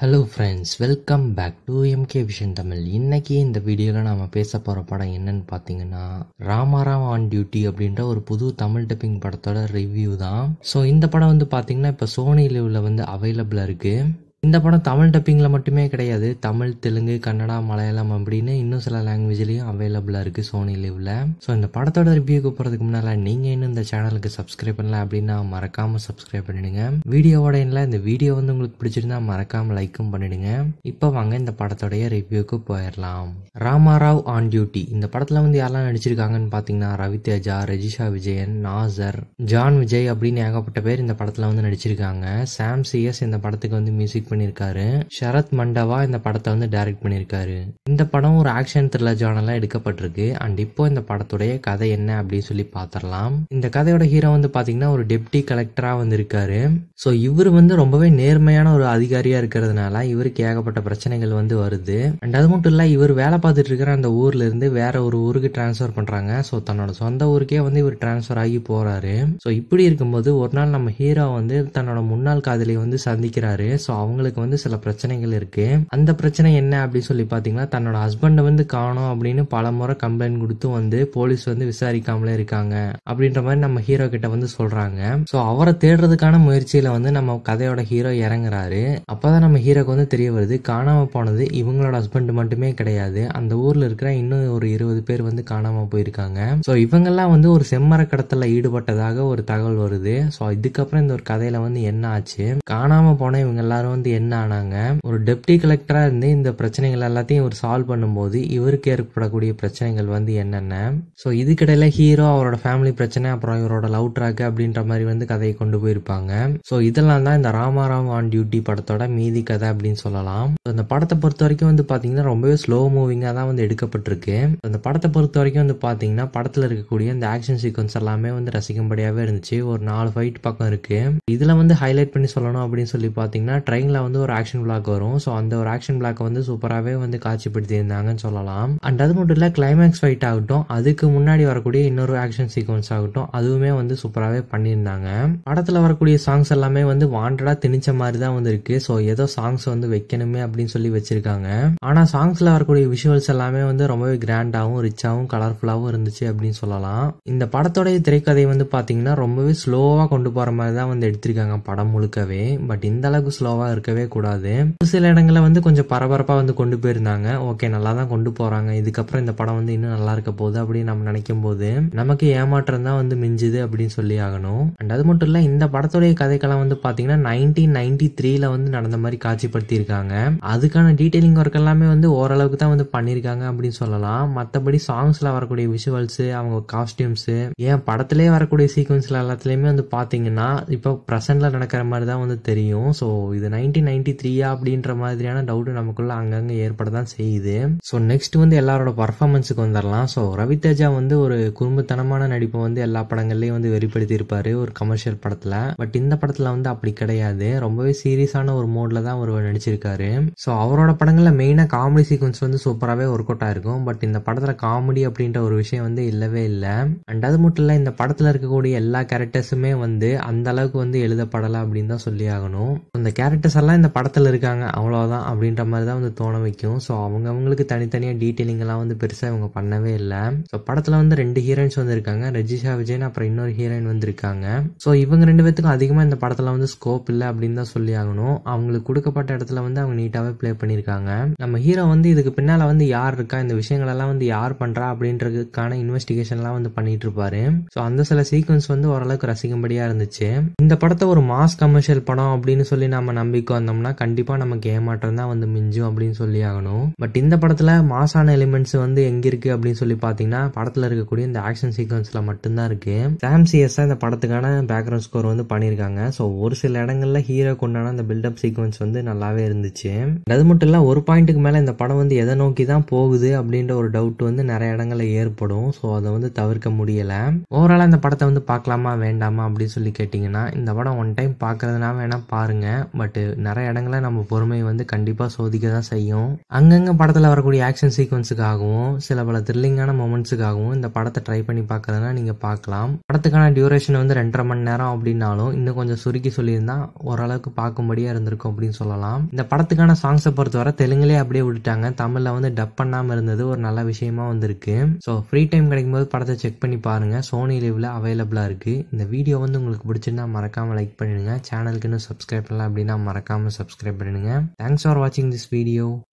Hello friends welcome back to MK vision Tamil இன்னைக்கு இந்த வீடியோவில் நாம் பேச போகிற படம் என்னன்னு பார்த்தீங்கன்னா ராமாராம் ஆன் டியூட்டி அப்படின்ற ஒரு புது தமிழ் டப்பிங் படத்தோட ரிவ்யூ தான் ஸோ இந்த படம் வந்து பார்த்தீங்கன்னா இப்போ சோனி வந்து அவைலபிளாக இருக்குது இந்த படம் தமிழ் டப்பிங்கில் மட்டுமே கிடையாது தமிழ் தெலுங்கு கன்னடா மலையாளம் அப்படின்னு இன்னும் சில லாங்குவேஜ்லேயும் அவைலபிளாக இருக்குது சோனி லிவில் ஸோ இந்த படத்தோட ரிவ்யூக்கு போகிறதுக்கு முன்னால் நீங்கள் இன்னும் இந்த சேனலுக்கு சப்ஸ்கிரைப் பண்ணல அப்படின்னா மறக்காமல் சப்ஸ்கிரைப் பண்ணிடுங்க வீடியோவோட என்ன இந்த வீடியோ வந்து உங்களுக்கு பிடிச்சிருந்தா மறக்காமல் லைக்கும் பண்ணிடுங்க இப்போ வாங்க இந்த படத்தோடைய ரிவ்யூக்கு போயிடலாம் ராமாராவ் ஆன் டியூட்டி இந்த படத்தில் வந்து யாரெல்லாம் நடிச்சிருக்காங்கன்னு பார்த்தீங்கன்னா ரவி தேஜா ரெஜிஷா விஜயன் நாசர் ஜான் விஜய் அப்படின்னு ஏகப்பட்ட பேர் இந்த படத்தில் வந்து நடிச்சிருக்காங்க சாம் சிஎஸ் இந்த படத்துக்கு வந்து மியூசிக் பண்ணியிருக்காரு ஷரத் மண்டவா இந்த படத்தை வந்து டைரக்ட் பண்ணியிருக்காரு இந்த படம் ஒரு ஆக்ஷன் த்ரில்லர் ஜானலாக எடுக்கப்பட்டிருக்கு அண்ட் இப்போ இந்த படத்துடைய கதை என்ன அப்படின்னு சொல்லி பாத்திரலாம் இந்த கதையோட ஹீரோ வந்து பார்த்தீங்கன்னா ஒரு டெப்டி கலெக்டராக வந்து இருக்காரு ஸோ இவர் வந்து ரொம்பவே நேர்மையான ஒரு அதிகாரியாக இருக்கிறதுனால இவருக்கு ஏகப்பட்ட பிரச்சனைகள் வந்து வருது அண்ட் அது மட்டும் இல்ல இவர் வேலை பார்த்துட்டு இருக்கிற அந்த ஊர்ல இருந்து வேற ஒரு ஊருக்கு டிரான்ஸ்ஃபர் பண்றாங்க ஸோ தன்னோட சொந்த ஊருக்கே வந்து இவர் டிரான்ஸ்ஃபர் ஆகி போறாரு ஸோ இப்படி இருக்கும்போது ஒரு நாள் நம்ம ஹீரோ வந்து தன்னோட முன்னாள் காதலியை வந்து சந்திக்கிறாரு ஸோ அவங்க அவங்களுக்கு வந்து சில பிரச்சனைகள் இருக்கு அந்த பிரச்சனை என்ன அப்படின்னு சொல்லி பாத்தீங்கன்னா தன்னோட ஹஸ்பண்டை வந்து காணும் அப்படின்னு பல முறை கம்ப்ளைண்ட் கொடுத்து வந்து போலீஸ் வந்து விசாரிக்காமலே இருக்காங்க அப்படின்ற மாதிரி நம்ம ஹீரோ கிட்ட வந்து சொல்றாங்க ஸோ அவரை தேடுறதுக்கான முயற்சியில வந்து நம்ம கதையோட ஹீரோ இறங்குறாரு அப்பதான் நம்ம ஹீரோக்கு வந்து தெரிய வருது காணாம போனது இவங்களோட ஹஸ்பண்ட் மட்டுமே கிடையாது அந்த ஊர்ல இருக்கிற இன்னும் ஒரு இருபது பேர் வந்து காணாம போயிருக்காங்க ஸோ இவங்கெல்லாம் வந்து ஒரு செம்மர கடத்தல ஈடுபட்டதாக ஒரு தகவல் வருது ஸோ இதுக்கப்புறம் இந்த ஒரு கதையில வந்து என்ன ஆச்சு காணாம போன இவங்க எல்லாரும் வந்து வந்து என்ன ஆனாங்க ஒரு டெப்டி கலெக்டரா இருந்து இந்த பிரச்சனைகள் எல்லாத்தையும் இவர் சால்வ் பண்ணும்போது இவருக்கு ஏற்படக்கூடிய பிரச்சனைகள் வந்து என்னென்ன ஸோ இதுக்கிடையில ஹீரோ அவரோட ஃபேமிலி பிரச்சனை அப்புறம் இவரோட லவ் ட்ராக் அப்படின்ற மாதிரி வந்து கதையை கொண்டு போயிருப்பாங்க ஸோ இதெல்லாம் தான் இந்த ராமாராம் ஆன் டியூட்டி படத்தோட மீதி கதை அப்படின்னு சொல்லலாம் இந்த படத்தை பொறுத்த வரைக்கும் வந்து பார்த்தீங்கன்னா ரொம்பவே ஸ்லோ மூவிங்காக தான் வந்து எடுக்கப்பட்டிருக்கு அந்த படத்தை பொறுத்த வரைக்கும் வந்து பார்த்தீங்கன்னா படத்தில் இருக்கக்கூடிய இந்த ஆக்ஷன் சீக்வன்ஸ் எல்லாமே வந்து ரசிக்கும்படியாவே இருந்துச்சு ஒரு நாலு ஃபைட் பக்கம் இருக்கு இதில் வந்து ஹைலைட் பண்ணி சொல்லணும் அப்படின்னு சொல்லி பார்த்தீங்கன்னா ட்ரெயின்ல வந்து ஒரு ஆக்ஷன் பிளாக் வரும் ஸோ அந்த ஒரு ஆக்ஷன் பிளாக் வந்து சூப்பராகவே வந்து காட்சிப்படுத்தியிருந்தாங்கன்னு சொல்லலாம் அண்ட் அது மட்டும் இல்லை கிளைமேக்ஸ் ஃபைட் ஆகட்டும் அதுக்கு முன்னாடி வரக்கூடிய இன்னொரு ஆக்ஷன் சீக்வன்ஸ் ஆகட்டும் அதுவுமே வந்து சூப்பராகவே பண்ணியிருந்தாங்க படத்தில் வரக்கூடிய சாங்ஸ் எல்லாமே வந்து வாண்டடாக திணிச்ச மாதிரி தான் வந்து இருக்கு ஸோ ஏதோ சாங்ஸ் வந்து வைக்கணுமே அப்படின்னு சொல்லி வச்சிருக்காங்க ஆனால் சாங்ஸில் வரக்கூடிய விஷுவல்ஸ் எல்லாமே வந்து ரொம்பவே கிராண்டாகவும் ரிச்சாகவும் கலர்ஃபுல்லாகவும் இருந்துச்சு அப்படின்னு சொல்லலாம் இந்த படத்தோடைய திரைக்கதை வந்து பார்த்தீங்கன்னா ரொம்பவே ஸ்லோவாக கொண்டு போகிற மாதிரி தான் வந்து எடுத்திருக்காங்க படம் முழுக்கவே பட் இந்த அளவுக்கு ஸ்லோவாக இருக்க இருக்கவே கூடாது ஒரு சில இடங்களில் வந்து கொஞ்சம் பரபரப்பாக வந்து கொண்டு போயிருந்தாங்க ஓகே நல்லா தான் கொண்டு போகிறாங்க இதுக்கப்புறம் இந்த படம் வந்து இன்னும் நல்லா இருக்க போகுது அப்படின்னு நம்ம நினைக்கும் போது நமக்கு ஏமாற்றம் தான் வந்து மிஞ்சுது அப்படின்னு சொல்லி ஆகணும் அண்ட் அது மட்டும் இல்லை இந்த படத்துடைய கதைக்கெல்லாம் வந்து பார்த்தீங்கன்னா நைன்டீன் நைன்டி த்ரீல வந்து நடந்த மாதிரி காட்சிப்படுத்தியிருக்காங்க அதுக்கான டீட்டெயிலிங் ஒர்க் எல்லாமே வந்து ஓரளவுக்கு தான் வந்து பண்ணியிருக்காங்க அப்படின்னு சொல்லலாம் மற்றபடி சாங்ஸில் வரக்கூடிய விஷுவல்ஸ் அவங்க காஸ்டியூம்ஸ் ஏன் படத்துலேயே வரக்கூடிய சீக்வன்ஸில் எல்லாத்துலேயுமே வந்து பார்த்தீங்கன்னா இப்போ ப்ரெசென்ட்ல நடக்கிற மாதிரி தான் வந்து தெரியும் ஸோ இது நைன்டி நைன்டீன் நைன்டி த்ரீயா அப்படின்ற மாதிரியான டவுட் நமக்குள்ள அங்கங்கே ஏற்பட தான் செய்யுது ஸோ நெக்ஸ்ட் வந்து எல்லாரோட பர்ஃபார்மன்ஸுக்கு வந்துடலாம் ஸோ ரவிதேஜா வந்து ஒரு குறும்புத்தனமான நடிப்பை வந்து எல்லா படங்கள்லையும் வந்து வெளிப்படுத்தி இருப்பாரு ஒரு கமர்ஷியல் படத்தில் பட் இந்த படத்தில் வந்து அப்படி கிடையாது ரொம்பவே சீரியஸான ஒரு மோடில் தான் அவர் நடிச்சிருக்காரு ஸோ அவரோட படங்களில் மெயினாக காமெடி சீக்வன்ஸ் வந்து சூப்பராகவே ஒர்க் அவுட் ஆயிருக்கும் பட் இந்த படத்தில் காமெடி அப்படின்ற ஒரு விஷயம் வந்து இல்லவே இல்லை அண்ட் அது மட்டும் இல்லை இந்த படத்தில் இருக்கக்கூடிய எல்லா கேரக்டர்ஸுமே வந்து அந்த அளவுக்கு வந்து எழுதப்படலை அப்படின்னு தான் சொல்லி ஆகணும் அந்த கேரக்டர்ஸ் எல்லாம் இவங்கெல்லாம் இந்த படத்தில் இருக்காங்க அவ்வளோதான் அப்படின்ற மாதிரி தான் வந்து தோண வைக்கும் ஸோ அவங்கவுங்களுக்கு தனித்தனியாக டீட்டெயிலிங்கெல்லாம் வந்து பெருசாக இவங்க பண்ணவே இல்லை ஸோ படத்தில் வந்து ரெண்டு ஹீரோயின்ஸ் வந்திருக்காங்க ரஜிஷா விஜயன் அப்புறம் இன்னொரு ஹீரோயின் வந்திருக்காங்க ஸோ இவங்க ரெண்டு பேத்துக்கும் அதிகமாக இந்த படத்தில் வந்து ஸ்கோப் இல்லை அப்படின்னு தான் சொல்லி ஆகணும் அவங்களுக்கு கொடுக்கப்பட்ட இடத்துல வந்து அவங்க நீட்டாகவே ப்ளே பண்ணியிருக்காங்க நம்ம ஹீரோ வந்து இதுக்கு பின்னால் வந்து யார் இருக்கா இந்த விஷயங்களெல்லாம் வந்து யார் பண்ணுறா அப்படின்றதுக்கான இன்வெஸ்டிகேஷன்லாம் வந்து பண்ணிட்டு இருப்பாரு ஸோ அந்த சில சீக்வன்ஸ் வந்து ஓரளவுக்கு ரசிக்கும்படியாக இருந்துச்சு இந்த படத்தை ஒரு மாஸ் கமர்ஷியல் படம் அப்படின்னு சொல்லி நம்ம நம்பிக்கை வந்தோம்னா கண்டிப்பாக நமக்கு ஏமாற்றம் தான் வந்து மிஞ்சும் அப்படின்னு சொல்லி ஆகணும் பட் இந்த படத்தில் மாசான எலிமெண்ட்ஸ் வந்து எங்கே இருக்குது அப்படின்னு சொல்லி பார்த்தீங்கன்னா படத்தில் இருக்கக்கூடிய இந்த ஆக்ஷன் சீக்வன்ஸில் மட்டும்தான் இருக்குது சாம் சிஎஸ் இந்த படத்துக்கான பேக்ரவுண்ட் ஸ்கோர் வந்து பண்ணியிருக்காங்க ஸோ ஒரு சில இடங்களில் ஹீரோ கொண்டான அந்த பில்டப் சீக்வன்ஸ் வந்து நல்லாவே இருந்துச்சு அது மட்டும் இல்லை ஒரு பாயிண்ட்டுக்கு மேலே இந்த படம் வந்து எதை நோக்கி தான் போகுது அப்படின்ற ஒரு டவுட் வந்து நிறைய இடங்களில் ஏற்படும் ஸோ அதை வந்து தவிர்க்க முடியலை ஓவராலாக இந்த படத்தை வந்து பார்க்கலாமா வேண்டாமா அப்படின்னு சொல்லி கேட்டிங்கன்னா இந்த படம் ஒன் டைம் பார்க்குறதுனா வேணால் பாருங்கள் பட்டு நிறைய இடங்களில் நம்ம பொறுமையை வந்து கண்டிப்பாக சோதிக்க தான் செய்யும் அங்கங்கே படத்தில் வரக்கூடிய ஆக்ஷன் சீக்வன்ஸுக்காகவும் சில பல த்ரில்லிங்கான மூமெண்ட்ஸுக்காகவும் இந்த படத்தை ட்ரை பண்ணி பார்க்கறதுனா நீங்கள் பார்க்கலாம் படத்துக்கான டியூரேஷன் வந்து ரெண்டரை மணி நேரம் அப்படின்னாலும் இன்னும் கொஞ்சம் சுருக்கி சொல்லியிருந்தால் ஓரளவுக்கு பார்க்கும்படியாக இருந்திருக்கும் அப்படின்னு சொல்லலாம் இந்த படத்துக்கான சாங்ஸை பொறுத்தவரை தெலுங்குலேயே அப்படியே விட்டுட்டாங்க தமிழில் வந்து டப் பண்ணாமல் இருந்தது ஒரு நல்ல விஷயமா வந்திருக்கு ஸோ ஃப்ரீ டைம் கிடைக்கும்போது படத்தை செக் பண்ணி பாருங்கள் சோனி லிவில் அவைலபிளாக இருக்குது இந்த வீடியோ வந்து உங்களுக்கு பிடிச்சிருந்தா மறக்காமல் லைக் பண்ணிடுங்க சேனலுக்கு இன்னும் சப்ஸ்கிரைப் பண்ணலாம் அப்படின்னா மறக்காம Kamu subscribe subscriber dengan. Thanks for watching this video.